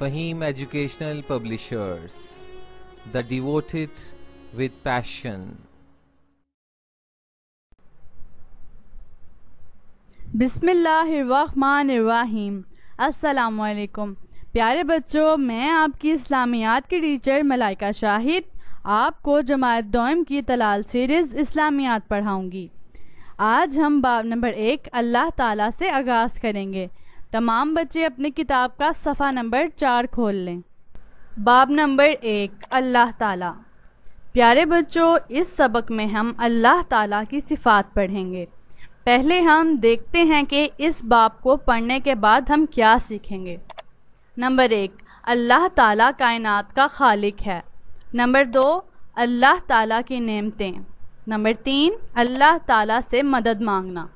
Fahim Educational Publishers, the devoted with passion. बिसमीम असलकुम प्यारे बच्चों मैं आपकी इस्लामियात की टीचर मलाइका शाहिद आपको जमात दोम की तलाल सीरीज़ इस्लामियात पढ़ाऊंगी आज हम बाब नंबर एक अल्लाह ताला से आगाज़ करेंगे तमाम बच्चे अपनी किताब का सफ़ा नंबर चार खोल लें बाब नंबर एक अल्लाह ताला प्यारे बच्चों इस सबक में हम अल्लाह ताला की सिफ़ात पढ़ेंगे पहले हम देखते हैं कि इस बाब को पढ़ने के बाद हम क्या सीखेंगे नंबर एक अल्लाह ताला कायनात का खालिक है नंबर दो अल्लाह ताला की नेमतें नंबर तीन अल्लाह ताला से मदद मांगना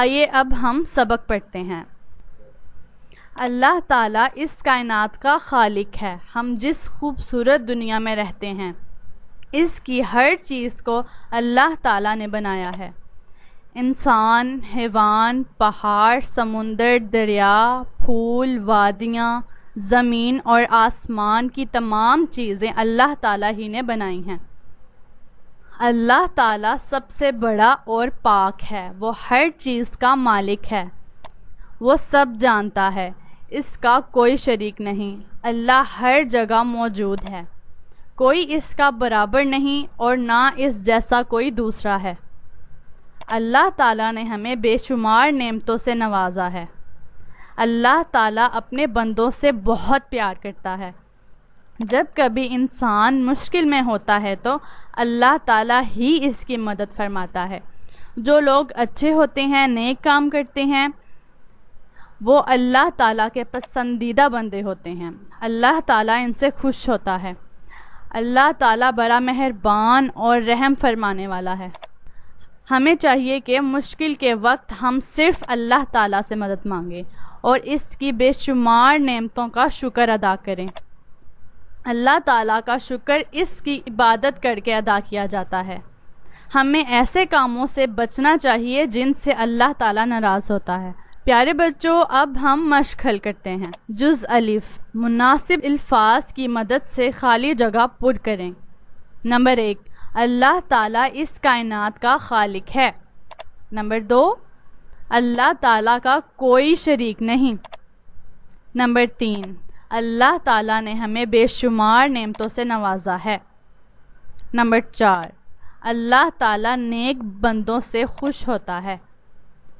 आइए अब हम सबक पढ़ते हैं अल्लाह ताला इस कायनात का खालिक है हम जिस खूबसूरत दुनिया में रहते हैं इसकी हर चीज़ को अल्लाह ताला ने बनाया है इंसान हैवान पहाड़ समुंदर दरिया फूल वादियाँ ज़मीन और आसमान की तमाम चीज़ें अल्लाह ताला ही ने बनाई हैं अल्लाह ताला सबसे बड़ा और पाक है वो हर चीज़ का मालिक है वो सब जानता है इसका कोई शरीक नहीं अल्लाह हर जगह मौजूद है कोई इसका बराबर नहीं और ना इस जैसा कोई दूसरा है अल्लाह ताला ने हमें बेशुमार नेमतों से नवाजा है अल्लाह ताला अपने बंदों से बहुत प्यार करता है जब कभी इंसान मुश्किल में होता है तो अल्लाह ताला ही इसकी मदद फरमाता है जो लोग अच्छे होते हैं नेक काम करते हैं वो अल्लाह ताला के पसंदीदा बंदे होते हैं अल्लाह ताला इनसे खुश होता है अल्लाह ताला बड़ा मेहरबान और रहम फरमाने वाला है हमें चाहिए कि मुश्किल के वक्त हम सिर्फ अल्लाह ताला से मदद मांगें और इसकी बेशुमार नेमतों का शुक्र अदा करें अल्लाह ताला का शुक्र इसकी इबादत करके अदा किया जाता है हमें ऐसे कामों से बचना चाहिए जिनसे अल्लाह ताला नाराज़ होता है प्यारे बच्चों अब हम मशखल करते हैं जुज अलिफ मुनासिब अल्फाज की मदद से खाली जगह पुर करें नंबर एक अल्लाह ताला इस कायनात का खालिक है नंबर दो अल्लाह ताला का कोई शरीक नहीं नंबर तीन अल्लाह ताला ने हमें बेशुमार नेमतों से नवाजा है नंबर चार अल्लाह ताला नेक बंदों से खुश होता है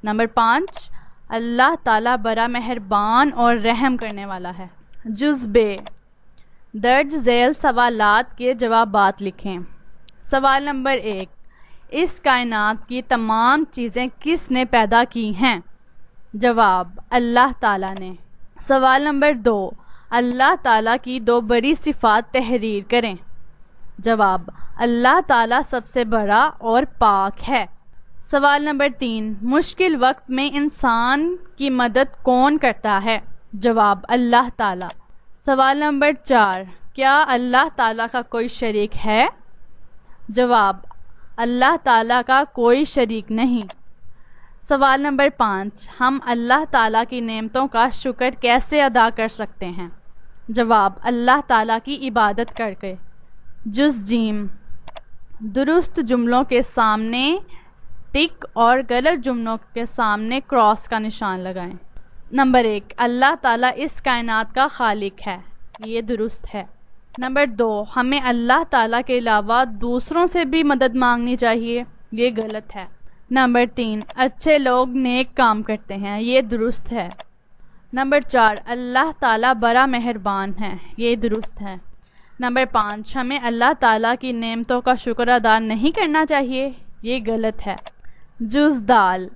नंबर पाँच अल्लाह ताला बड़ा मेहरबान और रहम करने वाला है जुज्बे दर्ज झैल सवालात के जवाबात लिखें सवाल नंबर एक इस कायनात की तमाम चीज़ें किसने पैदा की हैं जवाब अल्लाह ताला ने सवाल नंबर दो अल्लाह ताला की दो बड़ी सिफात तहरीर करें जवाब अल्लाह ताला सबसे बड़ा और पाक है सवाल नंबर तीन मुश्किल वक्त में इंसान की मदद कौन करता है जवाब अल्लाह ताला सवाल नंबर चार क्या अल्लाह ताला का कोई शरीक है जवाब अल्लाह ताला का कोई शरीक नहीं सवाल नंबर पाँच हम अल्लाह ताला की नेमतों का शुक्र कैसे अदा कर सकते हैं जवाब अल्लाह ताला की इबादत करके जुज जीम दुरुस्त जुमलों के सामने टिक और गलत जुमनों के सामने क्रॉस का निशान लगाएं नंबर एक अल्लाह ताला इस कायनात का खालिक है ये दुरुस्त है नंबर दो हमें अल्लाह ताला के अलावा दूसरों से भी मदद मांगनी चाहिए ये गलत है नंबर तीन अच्छे लोग नेक काम करते हैं ये दुरुस्त है नंबर चार अल्लाह ताला बड़ा मेहरबान है ये दुरुस्त है नंबर पाँच हमें अल्लाह ताला की नेमतों का शुक्र अदा नहीं करना चाहिए ये गलत है जूस दाल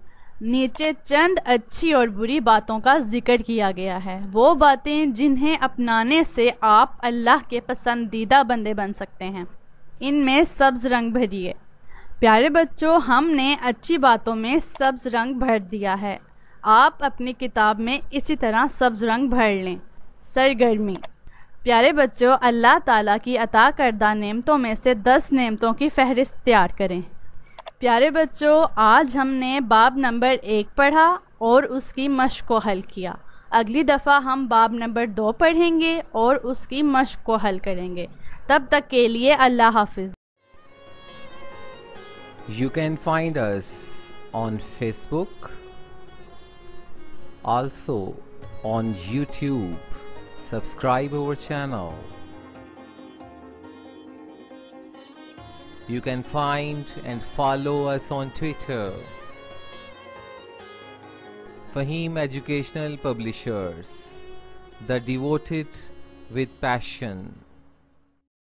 नीचे चंद अच्छी और बुरी बातों का जिक्र किया गया है वो बातें जिन्हें अपनाने से आप अल्लाह के पसंदीदा बंदे बन सकते हैं इनमें सब्ज़ रंग भरिए प्यारे बच्चों हमने अच्छी बातों में सब्ज़ रंग भर दिया है आप अपनी किताब में इसी तरह सब्ज़ रंग भर लें सरगर्मी प्यारे बच्चों अल्लाह ताला की अता करदा नेमतों में से दस नेमतों की फहरिस्त तैयार करें प्यारे बच्चों आज हमने बाब नंबर एक पढ़ा और उसकी मश्क़ को हल किया अगली दफ़ा हम बाब नंबर दो पढ़ेंगे और उसकी मश्क को हल करेंगे तब तक के लिए अल्लाह हाफिज you can find us on Facebook also on YouTube subscribe our channel You can find and follow us on Twitter. Fahim Educational Publishers The Devoted with Passion